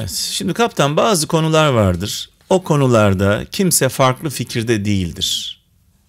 Evet, şimdi kaptan bazı konular vardır. O konularda kimse farklı fikirde değildir.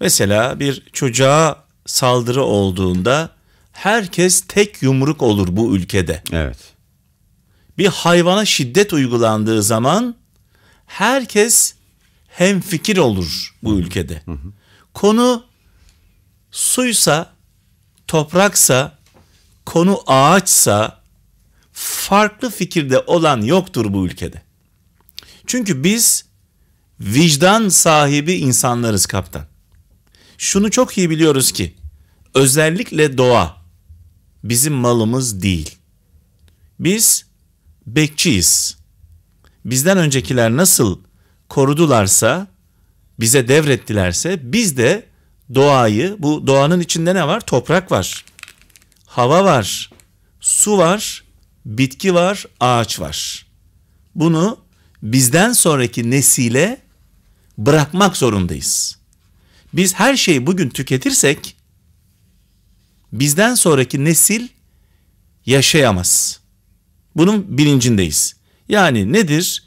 Mesela bir çocuğa saldırı olduğunda herkes tek yumruk olur bu ülkede. Evet. Bir hayvana şiddet uygulandığı zaman herkes hem fikir olur bu ülkede. Hı-hı. Konu suysa, topraksa, konu ağaçsa, farklı fikirde olan yoktur bu ülkede. Çünkü biz vicdan sahibi insanlarız kaptan. Şunu çok iyi biliyoruz ki özellikle doğa bizim malımız değil. Biz bekçiyiz. Bizden öncekiler nasıl korudularsa, bize devrettilerse biz de doğayı, bu doğanın içinde ne var? Toprak var, hava var, su var bitki var, ağaç var. Bunu bizden sonraki nesile bırakmak zorundayız. Biz her şeyi bugün tüketirsek bizden sonraki nesil yaşayamaz. Bunun bilincindeyiz. Yani nedir?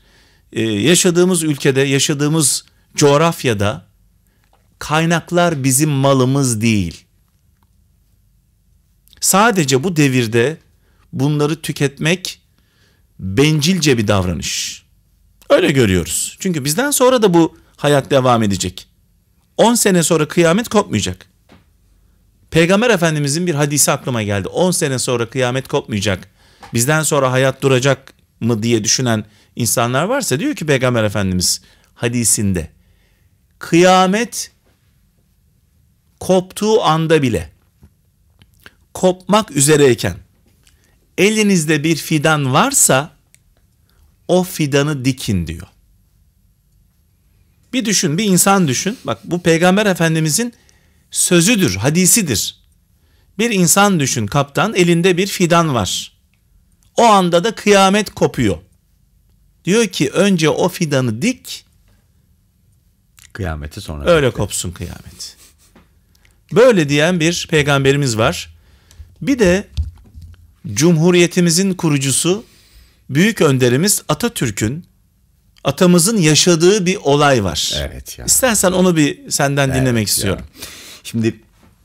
Ee, yaşadığımız ülkede, yaşadığımız coğrafyada kaynaklar bizim malımız değil. Sadece bu devirde bunları tüketmek bencilce bir davranış. Öyle görüyoruz. Çünkü bizden sonra da bu hayat devam edecek. 10 sene sonra kıyamet kopmayacak. Peygamber Efendimizin bir hadisi aklıma geldi. 10 sene sonra kıyamet kopmayacak. Bizden sonra hayat duracak mı diye düşünen insanlar varsa diyor ki Peygamber Efendimiz hadisinde kıyamet koptuğu anda bile kopmak üzereyken elinizde bir fidan varsa o fidanı dikin diyor. Bir düşün, bir insan düşün. Bak bu peygamber efendimizin sözüdür, hadisidir. Bir insan düşün kaptan elinde bir fidan var. O anda da kıyamet kopuyor. Diyor ki önce o fidanı dik. Kıyameti sonra. Öyle bekle. kopsun kıyamet. Böyle diyen bir peygamberimiz var. Bir de Cumhuriyetimizin kurucusu büyük önderimiz Atatürk'ün atamızın yaşadığı bir olay var. Evet ya. İstersen onu bir senden evet dinlemek ya. istiyorum. Şimdi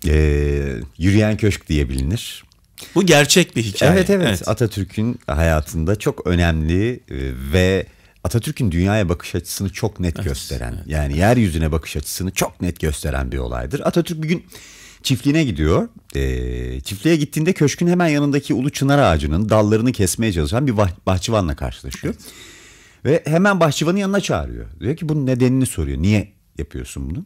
e, yürüyen köşk diye bilinir. Bu gerçek bir hikaye. Evet evet, evet. Atatürk'ün hayatında çok önemli e, ve Atatürk'ün dünyaya bakış açısını çok net evet, gösteren evet. yani yeryüzüne bakış açısını çok net gösteren bir olaydır. Atatürk bir gün çiftliğine gidiyor. E, çiftliğe gittiğinde köşkün hemen yanındaki ulu çınar ağacının dallarını kesmeye çalışan bir bahçıvanla karşılaşıyor. Evet. Ve hemen bahçıvanı yanına çağırıyor. Diyor ki bunun nedenini soruyor. Niye yapıyorsun bunu?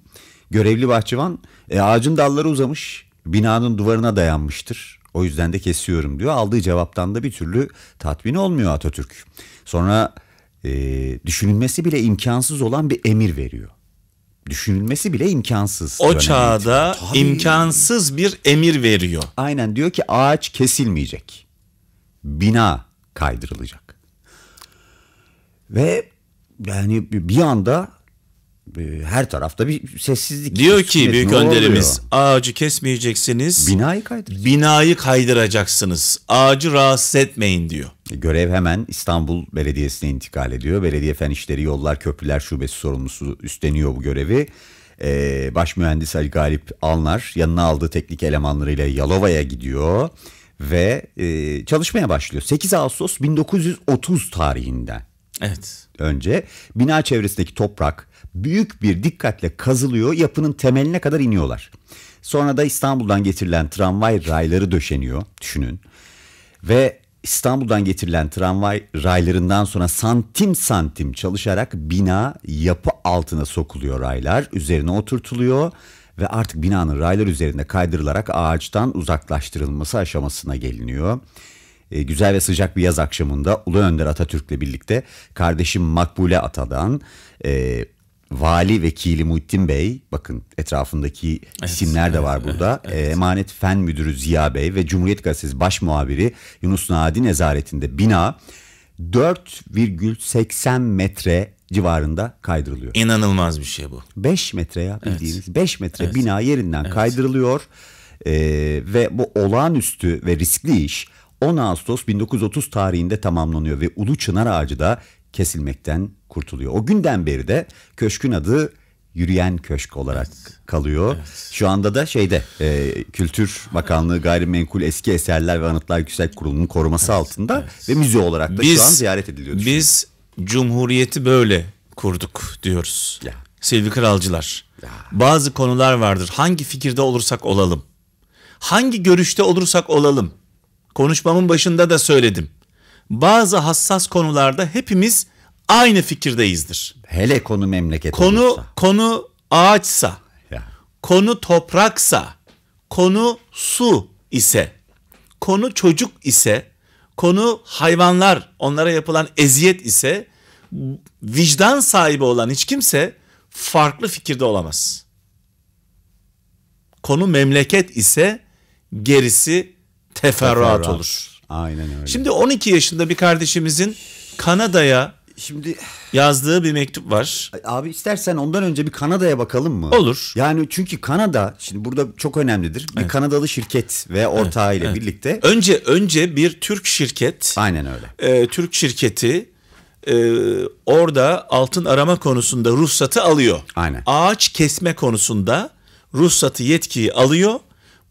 Görevli bahçıvan e, ağacın dalları uzamış binanın duvarına dayanmıştır. O yüzden de kesiyorum diyor. Aldığı cevaptan da bir türlü tatmin olmuyor Atatürk. Sonra e, düşünülmesi bile imkansız olan bir emir veriyor düşünülmesi bile imkansız. O çağda Tabii. imkansız bir emir veriyor. Aynen diyor ki ağaç kesilmeyecek. Bina kaydırılacak. Ve yani bir anda e, her tarafta bir sessizlik. Diyor ki büyük önderimiz oluyor? ağacı kesmeyeceksiniz. Binayı kaydıracaksınız. Binayı kaydıracaksınız. Ağacı rahatsız etmeyin diyor. Görev hemen İstanbul Belediyesi'ne intikal ediyor. Belediye Fen İşleri Yollar Köprüler Şubesi sorumlusu üstleniyor bu görevi. Ee, Başmühendis Ali Galip Alnar yanına aldığı teknik elemanlarıyla Yalova'ya gidiyor ve e, çalışmaya başlıyor. 8 Ağustos 1930 tarihinde. Evet. Önce bina çevresindeki toprak büyük bir dikkatle kazılıyor, yapının temeline kadar iniyorlar. Sonra da İstanbul'dan getirilen tramvay rayları döşeniyor, düşünün. Ve İstanbul'dan getirilen tramvay raylarından sonra santim santim çalışarak bina yapı altına sokuluyor raylar. Üzerine oturtuluyor ve artık binanın raylar üzerinde kaydırılarak ağaçtan uzaklaştırılması aşamasına geliniyor. E, güzel ve sıcak bir yaz akşamında Ulu Önder Atatürk'le birlikte kardeşim Makbule Ata'dan e, Vali Vekili Muhittin Bey, bakın etrafındaki evet, isimler de var evet, burada. Evet, evet. Emanet Fen Müdürü Ziya Bey ve Cumhuriyet Gazetesi Baş Muhabiri Yunus Nadi nezaretinde bina 4,80 metre civarında kaydırılıyor. İnanılmaz bir şey bu. 5 metre ya bildiğiniz evet. 5 metre evet. bina yerinden evet. kaydırılıyor. Ee, ve bu olağanüstü ve riskli iş 10 Ağustos 1930 tarihinde tamamlanıyor ve Ulu Çınar Ağacı da kesilmekten kurtuluyor. O günden beri de köşkün adı Yürüyen Köşk olarak evet. kalıyor. Evet. Şu anda da şeyde e, Kültür Bakanlığı Gayrimenkul Eski Eserler ve Anıtlar Yüksek Kurulu'nun koruması evet. altında evet. ve müze olarak da biz, şu an ziyaret ediliyor. Biz Cumhuriyeti böyle kurduk diyoruz. Ya. Silvi Kralcılar. Ya. Bazı konular vardır. Hangi fikirde olursak olalım. Hangi görüşte olursak olalım. Konuşmamın başında da söyledim bazı hassas konularda hepimiz aynı fikirdeyizdir. Hele konu memleket konu, olursa. Konu ağaçsa, ya. konu topraksa, konu su ise, konu çocuk ise, konu hayvanlar onlara yapılan eziyet ise vicdan sahibi olan hiç kimse farklı fikirde olamaz. Konu memleket ise gerisi teferruat, teferruat. olur. Aynen öyle. Şimdi 12 yaşında bir kardeşimizin Kanada'ya Şimdi yazdığı bir mektup var. Abi istersen ondan önce bir Kanada'ya bakalım mı? Olur. Yani çünkü Kanada şimdi burada çok önemlidir. Bir evet. Kanadalı şirket ve ortağı ile evet. birlikte. Önce önce bir Türk şirket. Aynen öyle. E, Türk şirketi e, orada altın arama konusunda ruhsatı alıyor. Aynen. Ağaç kesme konusunda ruhsatı yetkiyi alıyor.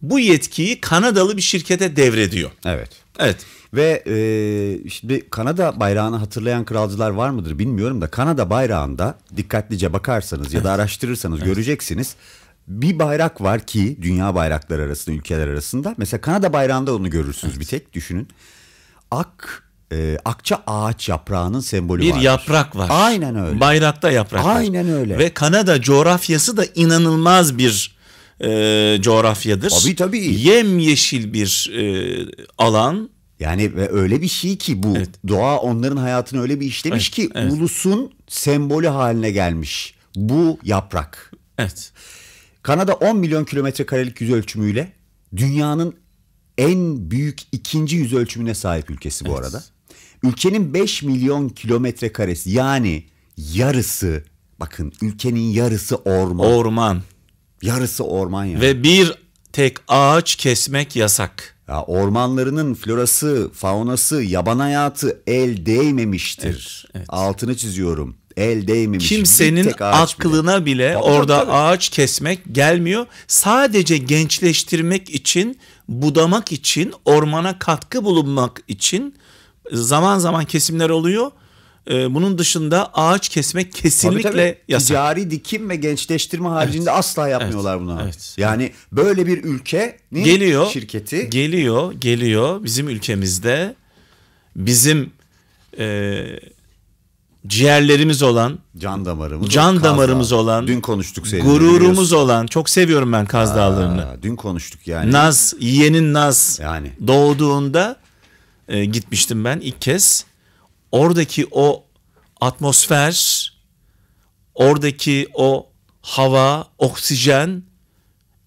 Bu yetkiyi Kanadalı bir şirkete devrediyor. Evet. Evet. Ve e, şimdi Kanada bayrağını hatırlayan kralcılar var mıdır bilmiyorum da Kanada bayrağında dikkatlice bakarsanız ya da araştırırsanız evet. göreceksiniz. Bir bayrak var ki dünya bayrakları arasında ülkeler arasında mesela Kanada bayrağında onu görürsünüz evet. bir tek düşünün. Ak e, akça ağaç yaprağının sembolü var. Bir vardır. yaprak var. Aynen öyle. Bayrakta yaprak Aynen var. Aynen öyle. Ve Kanada coğrafyası da inanılmaz bir e, coğrafyadır. Tabii tabii. Yemyeşil bir e, alan. Yani ve öyle bir şey ki bu evet. doğa onların hayatını öyle bir işlemiş evet, ki evet. ulusun sembolü haline gelmiş bu yaprak. Evet. Kanada 10 milyon kilometre karelik yüz ölçümüyle dünyanın en büyük ikinci yüz ölçümüne sahip ülkesi bu evet. arada. Ülkenin 5 milyon kilometre karesi yani yarısı bakın ülkenin yarısı orman. Orman. Yarısı orman yani. Ve bir tek ağaç kesmek yasak. Ya ormanlarının florası, faunası, yaban hayatı el değmemiştir. Evet, evet. Altını çiziyorum. El değmemiş. Kimsenin aklına bile, bile tabii, orada tabii. ağaç kesmek gelmiyor. Sadece gençleştirmek için, budamak için, ormana katkı bulunmak için zaman zaman kesimler oluyor ee, bunun dışında ağaç kesmek kesinlikle tabii, tabii. yasak. Ticari dikim ve gençleştirme haricinde evet. asla yapmıyorlar evet. bunu. Evet. Yani böyle bir ülke geliyor şirketi geliyor geliyor bizim ülkemizde bizim e, ciğerlerimiz olan can damarımız can damarımız olan dün konuştuk seninle gururumuz olan çok seviyorum ben Kaz Dağları'nı. Dün konuştuk yani. Naz yeğenin Naz yani doğduğunda e, gitmiştim ben ilk kez oradaki o atmosfer, oradaki o hava, oksijen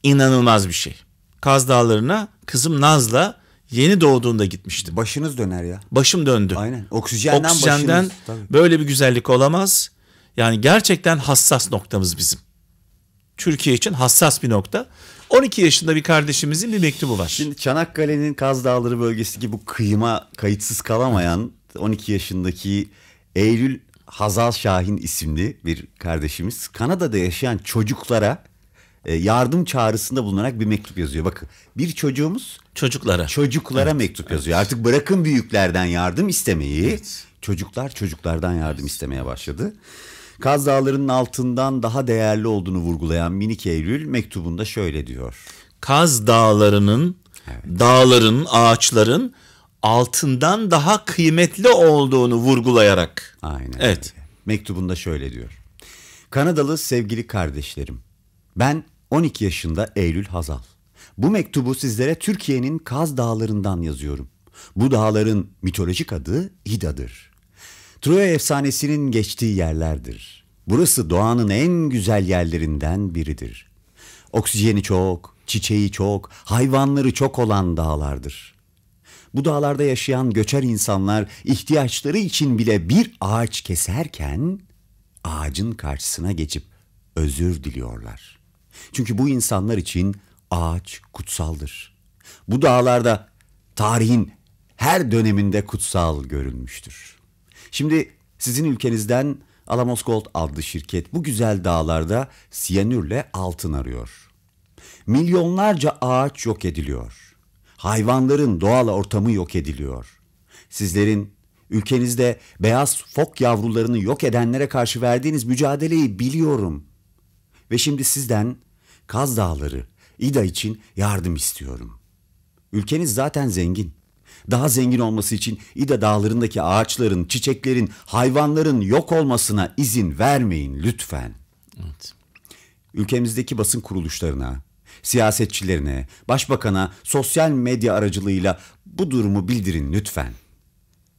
inanılmaz bir şey. Kaz Dağları'na kızım Naz'la yeni doğduğunda gitmiştim. Başınız döner ya. Başım döndü. Aynen. Oksijenden, Oksijenden başınız. Tabii. Böyle bir güzellik olamaz. Yani gerçekten hassas noktamız bizim. Türkiye için hassas bir nokta. 12 yaşında bir kardeşimizin bir mektubu var. Şimdi Çanakkale'nin Kaz Dağları bölgesindeki bu kıyıma kayıtsız kalamayan 12 yaşındaki Eylül Hazal Şahin isimli bir kardeşimiz Kanada'da yaşayan çocuklara e, yardım çağrısında bulunarak bir mektup yazıyor. Bakın bir çocuğumuz çocuklara çocuklara evet. mektup yazıyor. Artık bırakın büyüklerden yardım istemeyi. Evet. Çocuklar çocuklardan yardım istemeye başladı. Kaz Dağları'nın altından daha değerli olduğunu vurgulayan Minik Eylül mektubunda şöyle diyor. Kaz Dağları'nın, evet. dağların, ağaçların altından daha kıymetli olduğunu vurgulayarak. Aynen. Evet. Öyle. Mektubunda şöyle diyor. Kanadalı sevgili kardeşlerim. Ben 12 yaşında Eylül Hazal. Bu mektubu sizlere Türkiye'nin Kaz Dağları'ndan yazıyorum. Bu dağların mitolojik adı İda'dır. Troya efsanesinin geçtiği yerlerdir. Burası doğanın en güzel yerlerinden biridir. Oksijeni çok, çiçeği çok, hayvanları çok olan dağlardır. Bu dağlarda yaşayan göçer insanlar ihtiyaçları için bile bir ağaç keserken ağacın karşısına geçip özür diliyorlar. Çünkü bu insanlar için ağaç kutsaldır. Bu dağlarda tarihin her döneminde kutsal görülmüştür. Şimdi sizin ülkenizden Alamos Gold adlı şirket bu güzel dağlarda siyanürle altın arıyor. Milyonlarca ağaç yok ediliyor hayvanların doğal ortamı yok ediliyor. Sizlerin ülkenizde beyaz fok yavrularını yok edenlere karşı verdiğiniz mücadeleyi biliyorum. Ve şimdi sizden Kaz Dağları, İda için yardım istiyorum. Ülkeniz zaten zengin. Daha zengin olması için İda dağlarındaki ağaçların, çiçeklerin, hayvanların yok olmasına izin vermeyin lütfen. Evet. Ülkemizdeki basın kuruluşlarına, siyasetçilerine, başbakana sosyal medya aracılığıyla bu durumu bildirin lütfen.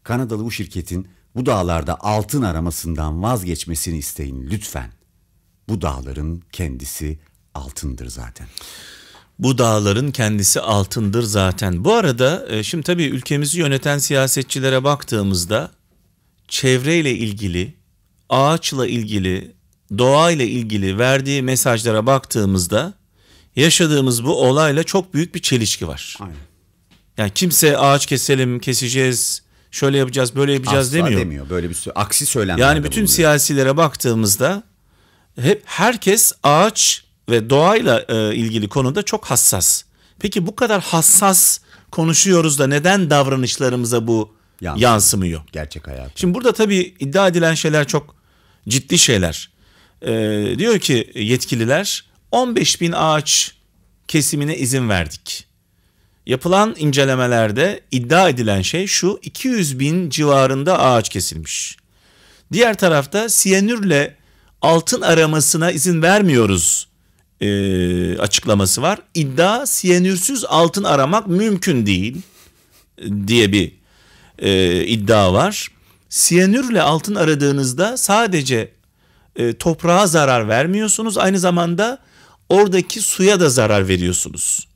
Kanadalı bu şirketin bu dağlarda altın aramasından vazgeçmesini isteyin lütfen. Bu dağların kendisi altındır zaten. Bu dağların kendisi altındır zaten. Bu arada e, şimdi tabii ülkemizi yöneten siyasetçilere baktığımızda çevreyle ilgili, ağaçla ilgili, doğayla ilgili verdiği mesajlara baktığımızda yaşadığımız bu olayla çok büyük bir çelişki var. Aynen. Yani kimse ağaç keselim, keseceğiz, şöyle yapacağız, böyle yapacağız Asla demiyor. demiyor. Böyle bir aksi söylenmiyor. Yani bütün bulunuyor. siyasilere baktığımızda hep herkes ağaç ve doğayla e, ilgili konuda çok hassas. Peki bu kadar hassas konuşuyoruz da neden davranışlarımıza bu Yansım. yansımıyor? Gerçek hayat. Şimdi burada tabii iddia edilen şeyler çok ciddi şeyler. E, diyor ki yetkililer 15 bin ağaç kesimine izin verdik. Yapılan incelemelerde iddia edilen şey şu 200 bin civarında ağaç kesilmiş. Diğer tarafta siyanürle altın aramasına izin vermiyoruz e, açıklaması var. İddia siyanürsüz altın aramak mümkün değil e, diye bir e, iddia var. Siyanürle altın aradığınızda sadece e, toprağa zarar vermiyorsunuz aynı zamanda oradaki suya da zarar veriyorsunuz.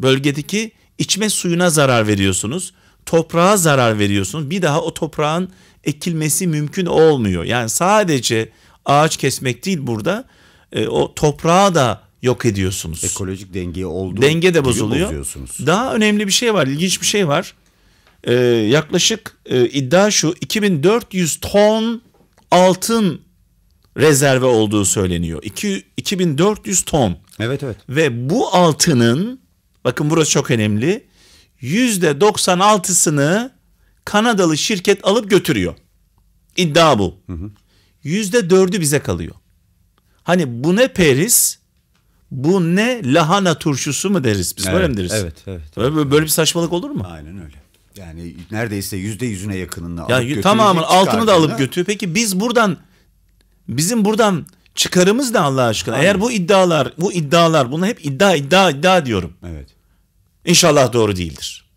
Bölgedeki içme suyuna zarar veriyorsunuz. Toprağa zarar veriyorsunuz. Bir daha o toprağın ekilmesi mümkün olmuyor. Yani sadece ağaç kesmek değil burada e, o toprağı da yok ediyorsunuz. Ekolojik dengeyi olduğu Denge de bozuluyor. Daha önemli bir şey var, ilginç bir şey var. Ee, yaklaşık e, iddia şu 2400 ton altın rezerve olduğu söyleniyor. 2, 2400 ton. Evet evet. Ve bu altının bakın burası çok önemli. %96'sını Kanadalı şirket alıp götürüyor. İddia bu. Yüzde dördü bize kalıyor. Hani bu ne peris, bu ne lahana turşusu mu deriz biz evet, böyle mi deriz? Evet, evet. Böyle, böyle bir saçmalık olur mu? Aynen öyle. Yani neredeyse yüzde yüzüne yakınını alıp ya, götürüyor. Tamamen altını da alıp götürüyor. Peki biz buradan Bizim buradan çıkarımız da Allah aşkına. Aynen. Eğer bu iddialar, bu iddialar, bunu hep iddia iddia iddia diyorum. Evet. İnşallah doğru değildir.